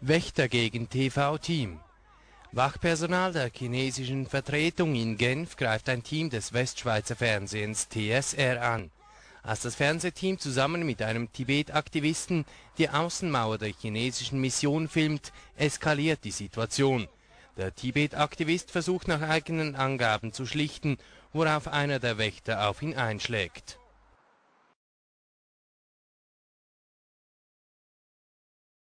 Wächter gegen TV-Team. Wachpersonal der chinesischen Vertretung in Genf greift ein Team des Westschweizer Fernsehens TSR an. Als das Fernsehteam zusammen mit einem Tibet-Aktivisten die Außenmauer der chinesischen Mission filmt, eskaliert die Situation. Der Tibet-Aktivist versucht nach eigenen Angaben zu schlichten, worauf einer der Wächter auf ihn einschlägt